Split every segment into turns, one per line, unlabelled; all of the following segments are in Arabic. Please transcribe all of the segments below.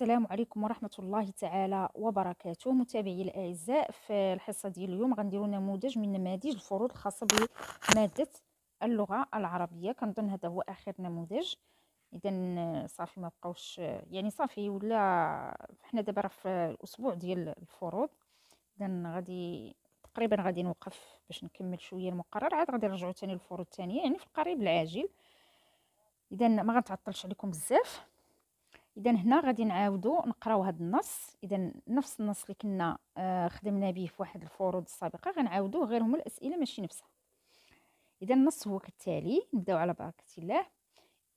السلام عليكم ورحمه الله تعالى وبركاته متابعي الاعزاء في الحصه ديال اليوم غنديرو نموذج من نماذج الفروض الخاصه بماده اللغه العربيه كنظن هذا هو اخر نموذج اذا صافي ما بقوش يعني صافي ولا حنا دابا راه في الاسبوع ديال الفروض اذا غادي تقريبا غادي نوقف باش نكمل شويه المقرر عاد غادي نرجعو تاني للفروض الثانيه يعني في القريب العاجل اذا ما غنتعطلش عليكم بزاف اذا هنا غادي نعاودو نقراو هذا النص اذا نفس النص اللي كنا آه، خدمنا به في واحد الفروض السابقه غنعاودوه غير هما الاسئله ماشي نفسها اذا النص هو كالتالي نبداو على بركه الله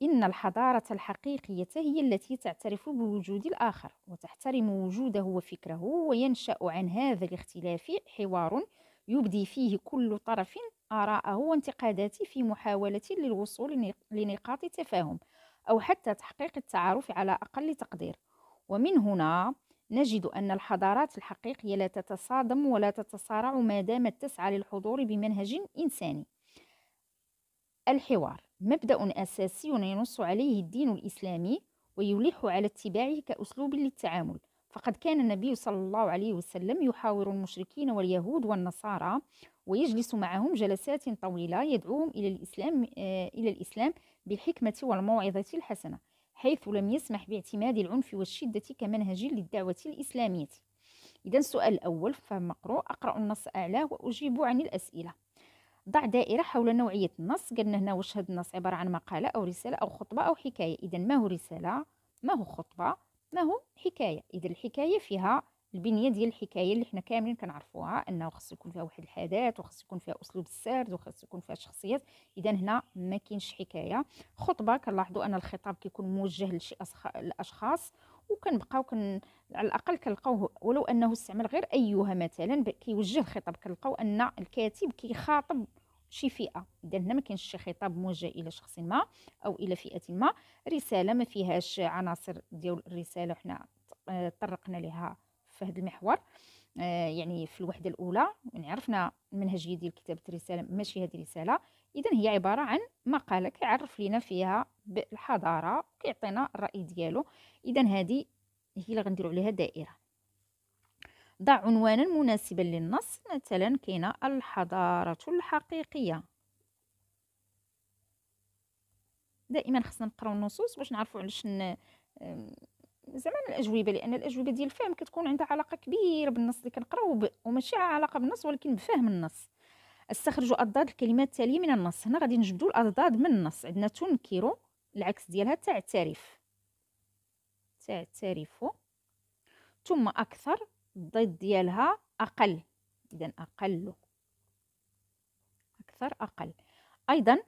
ان الحضاره الحقيقيه هي التي تعترف بوجود الاخر وتحترم وجوده وفكره وينشا عن هذا الاختلاف حوار يبدي فيه كل طرف آراءه وانتقاداته في محاولة للوصول لنقاط تفاهم أو حتى تحقيق التعارف على أقل تقدير ومن هنا نجد أن الحضارات الحقيقية لا تتصادم ولا تتصارع ما دامت تسعى للحضور بمنهج إنساني الحوار مبدأ أساسي ينص عليه الدين الإسلامي ويلح على اتباعه كأسلوب للتعامل فقد كان النبي صلى الله عليه وسلم يحاور المشركين واليهود والنصارى ويجلس معهم جلسات طويلة يدعوهم إلى الإسلام آه، إلى الإسلام بالحكمة والموعظة الحسنة حيث لم يسمح باعتماد العنف والشدة كمنهج للدعوة الإسلامية إذا السؤال الأول فهم مقروء أقرأ النص أعلاه وأجيب عن الأسئلة ضع دائرة حول نوعية النص قلنا هنا واش هذا النص عبارة عن مقالة أو رسالة أو خطبة أو حكاية إذا ما هو رسالة ما هو خطبة ما هو حكاية إذا الحكاية فيها البنيه ديال الحكايه اللي حنا كاملين كنعرفوها انه خص يكون فيها واحد الحدث وخص يكون فيها اسلوب السرد وخص يكون فيها شخصيات اذا هنا ما كاينش حكايه خطبه كنلاحظوا ان الخطاب كيكون موجه لشي الاشخاص وكنبقاو كن على الاقل كنلقاوه ولو انه استعمل غير ايها مثلا كيوجه الخطاب كنلقاو ان الكاتب كيخاطب شي فئه اذا هنا ما كاينش شي خطاب موجه الى شخص ما او الى فئه ما رساله ما فيهاش عناصر ديال الرساله وحنا آه، طرقنا لها في هذا المحور آه، يعني في الوحده الاولى يعني عرفنا المنهجيه ديال كتابه الرساله ماشي هذه الرساله اذا هي عباره عن مقاله كيعرف لينا فيها بالحضاره كيعطينا الراي ديالو اذا هذه هي اللي غنديروا عليها دائره ضع عنوانا مناسبا للنص مثلا كاينه الحضاره الحقيقيه دائما خصنا نقراو النصوص باش نعرفوا علاش زعما الاجوبه لان الاجوبه ديال الفهم كتكون عندها علاقه كبيره بالنص اللي كنقراو وماشي علاقه بالنص ولكن بفهم النص استخرجوا اضداد الكلمات التاليه من النص هنا غادي نجبدوا الاضداد من النص عندنا تنكر العكس ديالها تعترف تعترف ثم اكثر الضد ديالها اقل اذا اقل اكثر اقل ايضا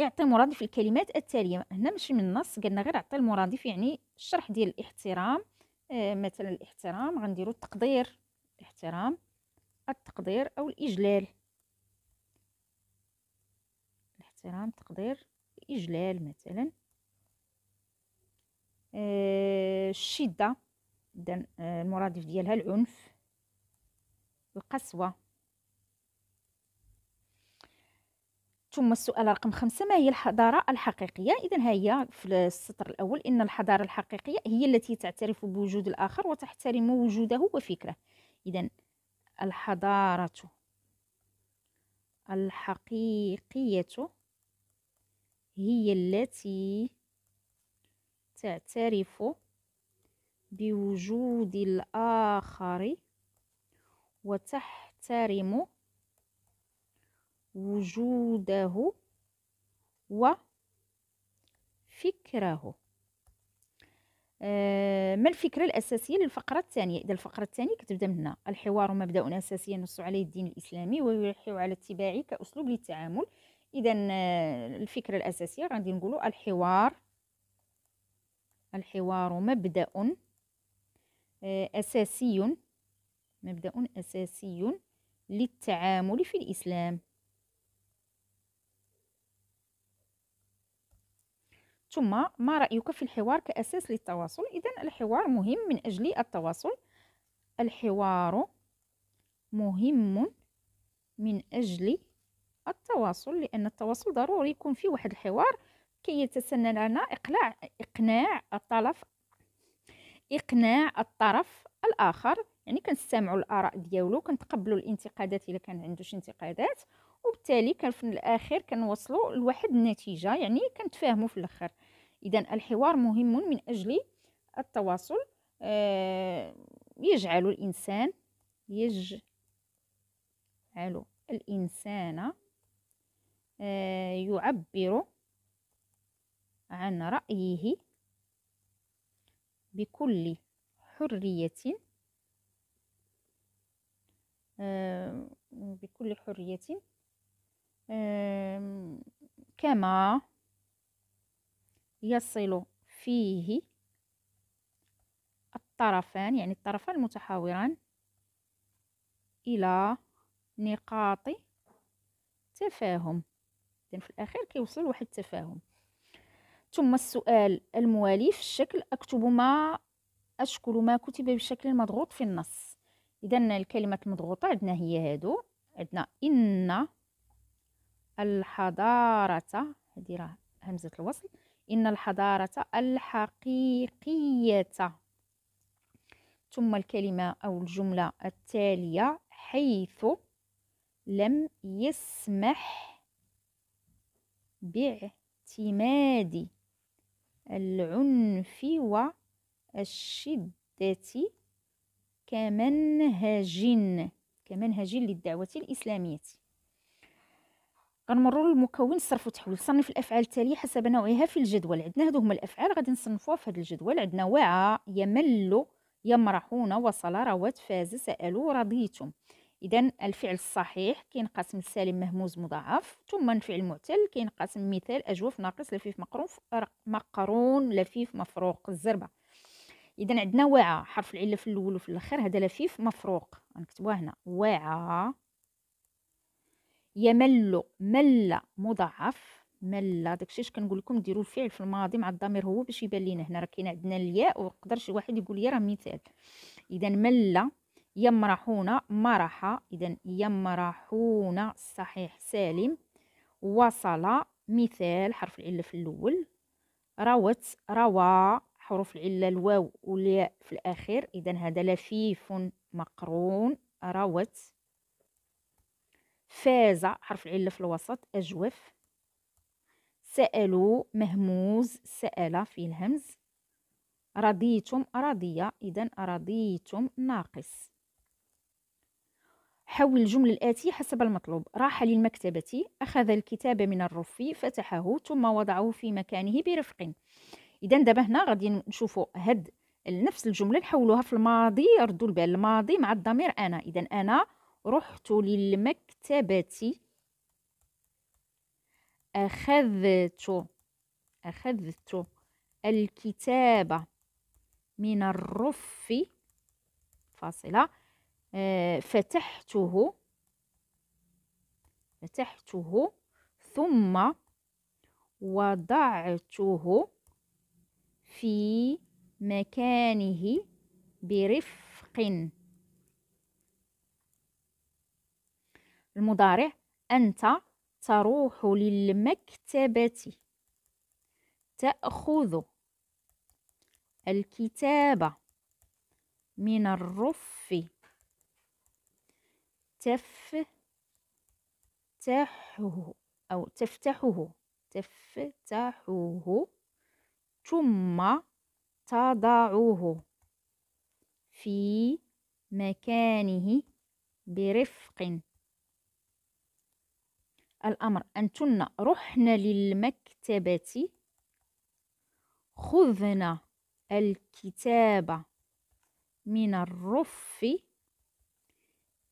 اعطي مرادف الكلمات التاليه هنا ماشي من النص قلنا غير اعطي المرادف يعني الشرح ديال الاحترام آه مثلا الاحترام غنديرو التقدير الاحترام التقدير او الاجلال الاحترام تقدير الاجلال مثلا آه الشده اذا آه، المرادف ديالها العنف القسوه ثم السؤال رقم خمسة ما هي الحضارة الحقيقية؟ إذا ها هي في السطر الأول إن الحضارة الحقيقية هي التي تعترف بوجود الآخر وتحترم وجوده وفكره إذا الحضارة الحقيقية هي التي تعترف بوجود الآخر وتحترم وجوده وفكره آه، ما الفكرة الأساسية للفقرة الثانية إذا الفقرة الثانية كتبدا من هنا الحوار مبدأ أساسي ينص عليه الدين الإسلامي ويلحو على اتباعه كأسلوب للتعامل إذا آه، الفكرة الأساسية غادي نقولوا الحوار الحوار مبدأ آه، أساسي مبدأ أساسي للتعامل في الإسلام ثم ما رأيك في الحوار كأساس للتواصل إذا الحوار مهم من أجل التواصل الحوار مهم من أجل التواصل لأن التواصل ضروري يكون فيه واحد الحوار كي يتسنى لنا إقلاع إقناع الطرف إقناع الطرف الآخر يعني كنستمعوا الآراء ديالو كنتقبلوا الانتقادات إذا كان عنده انتقادات وبالتالي كان في الاخر كنوصلوا لواحد النتيجه يعني كنتفاهموا في الاخر اذا الحوار مهم من اجل التواصل آه يجعل الانسان يجعل الانسان آه يعبر عن رايه بكل حريه آه، بكل حريه كما يصل فيه الطرفان يعني الطرفان المتحاوران إلى نقاط تفاهم إذن في الأخير كيوصل لواحد التفاهم ثم السؤال الموالي في الشكل أكتب ما أشكل ما كتب بشكل مضغوط في النص إذا الكلمات المضغوطة عندنا هي هادو عندنا إن الحضارة هذه راه همزة الوصل إن الحضارة الحقيقية ثم الكلمة أو الجملة التالية حيث لم يسمح باعتماد العنف والشدة كمنهج كمنهج للدعوة الإسلامية كنمروا للمكون الصرف وتحويل صنف الافعال التاليه حسب نوعها في الجدول عندنا هادو هما الافعال غادي نصنفوها في هذا الجدول عندنا وعى يمل يمرحون وصل روت فاز سالوا رضيتم اذا الفعل الصحيح كينقسم سالم مهموز مضاعف ثم الفعل المعتل كينقسم مثال اجوف ناقص لفيف مقرون مقرون لفيف مفروق الزربه اذا عندنا وعى حرف العله في الاول وفي الاخر هذا لفيف مفروق غنكتبوها هنا وعى يمل مل مضاعف مل داكشي اش كنقول لكم ديروا الفعل في الماضي مع الضمير هو باش يبان لينا هنا راه كاينه عندنا الياء ويقدر شي واحد يقول لي راه مثال اذا مل يمرحون مرح اذا يمرحون صحيح سالم وصل مثال حرف العله في الاول روت روى حروف العله الواو والياء في الاخير اذا هذا لفيف مقرون روت فاز حرف العلة في الوسط أجوف سألوا مهموز سأل في الهمز رضيتم رضية إذا رضيتم ناقص حول الجملة الآتية حسب المطلوب راح للمكتبة أخذ الكتاب من الرف فتحه ثم وضعه في مكانه برفق إذا دابا هنا غادي نشوفوا هاد نفس الجملة نحولوها في الماضي ردوا البال الماضي مع الضمير أنا إذا أنا رحت للمكتبة المكتبة أخذت أخذت الكتاب من الرف فاصلة آه، فتحته فتحته ثم وضعته في مكانه برفق المضارع أنت تروح للمكتبة تأخذ الكتاب من الرف تفتحه أو تفتحه تفتحه ثم تضعه في مكانه برفق الأمر أنتن رحن للمكتبة خذن الكتاب من الرف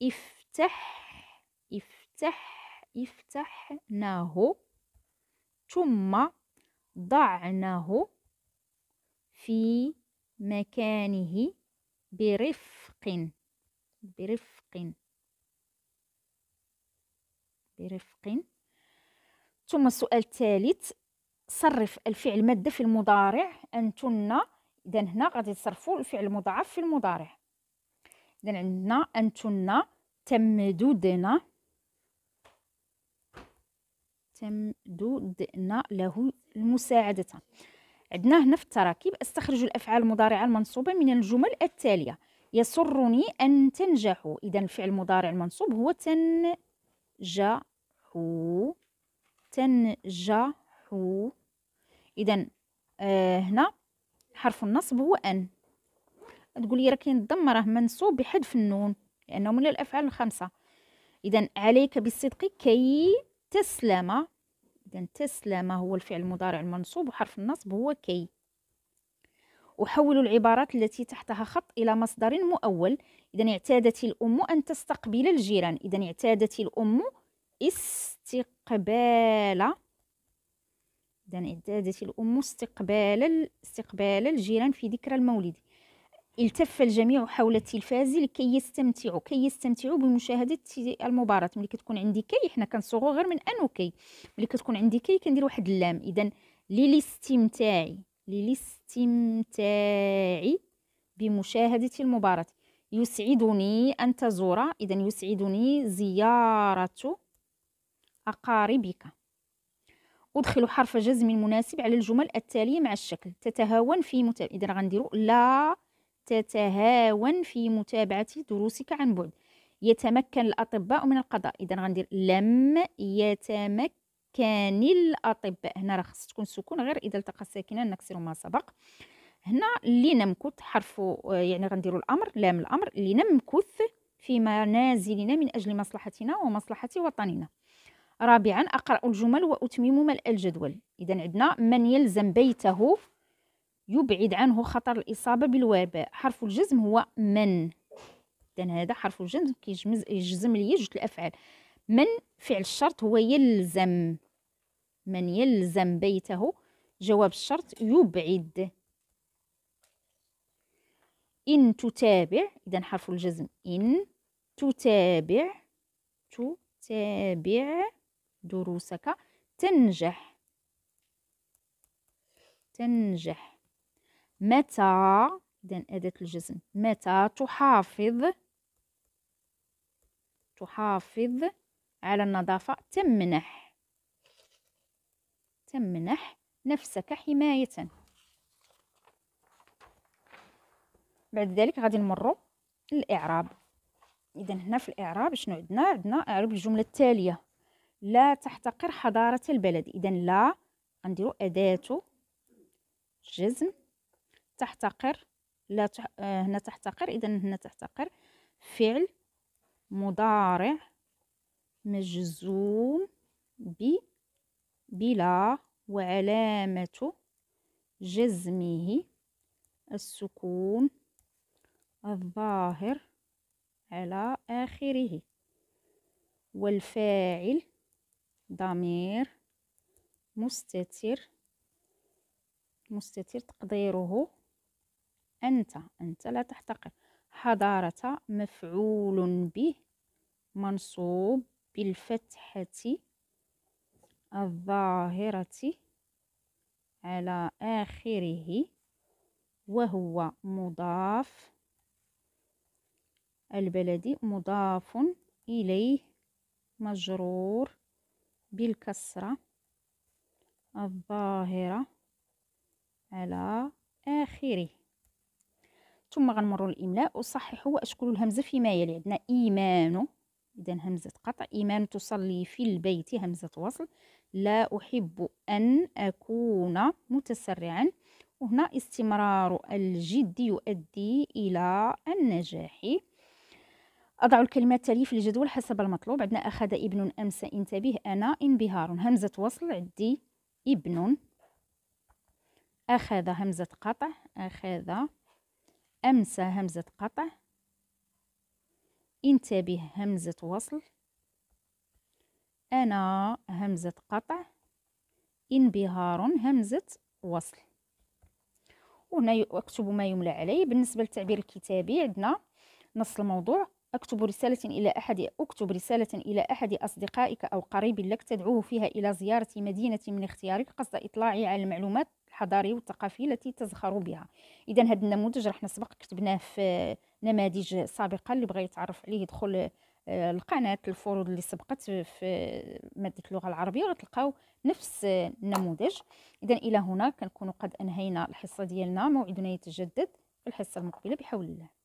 افتح افتح افتحناه ثم ضعناه في مكانه برفق برفق برفق ثم السؤال الثالث صرف الفعل مادة في المضارع أنتن إذا هنا غادي تصرفوا الفعل المضاعف في المضارع إذا عندنا أنتن تمددنا تمددنا له المساعدة عندنا هنا في التراكيب استخرج الأفعال المضارعة المنصوبة من الجمل التالية يسرني أن تنجحوا إذا الفعل المضارع المنصوب هو تن تنجحوا تنجحوا إذا آه هنا حرف النصب هو أن تقول لي راه كاين الضم راه منصوب بحذف النون لأنه من الأفعال الخمسة إذا عليك بالصدق كي تسلم إذا تسلم هو الفعل المضارع المنصوب وحرف النصب هو كي وحولوا العبارات التي تحتها خط إلى مصدر مؤول إذا اعتادت الأم أن تستقبل الجيران إذا اعتادت الأم استقبال إذا اعتادت الأم استقبال استقبال الجيران في ذكرى المولد التف الجميع حول التلفاز لكي يستمتعوا كي يستمتعوا بمشاهده المباراه ملي كتكون عندي كي حنا كنصوغوا غير من ان وكي ملي كتكون عندي كي كندير واحد اللام اذا للاستمتاع للاستمتاع بمشاهدة المباراة يسعدني أن تزور إذا يسعدني زيارة أقاربك أدخل حرف جزم مناسب على الجمل التالية مع الشكل تتهاون في متابعة إذا غنديرو لا تتهاون في متابعة دروسك عن بعد يتمكن الأطباء من القضاء إذا غندير لم يتمكن سكان الأطباء هنا راه خص تكون سكون غير إذا التقى الساكنان نكسر ما سبق هنا لنمكث حرف آه، يعني غنديروا الأمر لام الأمر لنمكث في منازلنا من أجل مصلحتنا ومصلحة وطننا رابعا أقرأ الجمل وأتمم ملء الجدول إذا عندنا من يلزم بيته يبعد عنه خطر الإصابة بالوباء حرف الجزم هو من إذا هذا حرف الجزم كيجزم لي جوج الأفعال من فعل الشرط هو يلزم من يلزم بيته جواب الشرط يبعد إن تتابع إذا حرف الجزم إن تتابع تتابع دروسك تنجح تنجح متى إذا أداة الجزم متى تحافظ تحافظ على النظافة تمنح تمنح نفسك حماية بعد ذلك غادي نمرو الإعراب إذا هنا في الإعراب شنو عندنا عندنا إعراب الجملة التالية لا تحتقر حضارة البلد إذا لا غنديرو أداة جزم تحتقر لا تح... آه، هنا تحتقر إذا هنا تحتقر فعل مضارع مجزوم ب بلا وعلامة جزمه السكون الظاهر على آخره والفاعل ضمير مستتر مستتر تقديره أنت أنت لا تحتقر حضارة مفعول به منصوب بالفتحة الظاهرة على آخره وهو مضاف البلدي مضاف إليه مجرور بالكسرة الظاهرة على آخره ثم غنمروا الإملاء وصححوا وأشكلوا الهمزة فيما يلي عندنا إيمانه إذا همزة قطع إيمان تصلي في البيت همزة وصل لا أحب أن أكون متسرعا وهنا استمرار الجد يؤدي إلى النجاح أضع الكلمة التالية في الجدول حسب المطلوب عندنا أخذ ابن أمس انتبه أنا انبهار همزة وصل عندي ابن أخذ همزة قطع أخذ أمس همزة قطع انتبه همزة وصل أنا همزة قطع انبهار همزة وصل وهنا أكتب ما يملى عليه بالنسبة للتعبير الكتابي عندنا نص الموضوع أكتب رسالة إلى أحد أكتب رسالة إلى أحد أصدقائك أو قريب لك تدعوه فيها إلى زيارة مدينة من اختيارك قصد إطلاعي على المعلومات الحضاري والثقافي التي تزخر بها اذا هذا النموذج راح سبق كتبناه في نماذج سابقه اللي بغى يتعرف عليه يدخل آه، القناة الفروض اللي سبقت في مادة اللغة العربية غتلقاو نفس النموذج إذا إلى هنا كنكونوا قد أنهينا الحصة ديالنا موعدنا يتجدد في الحصة المقبلة بحول الله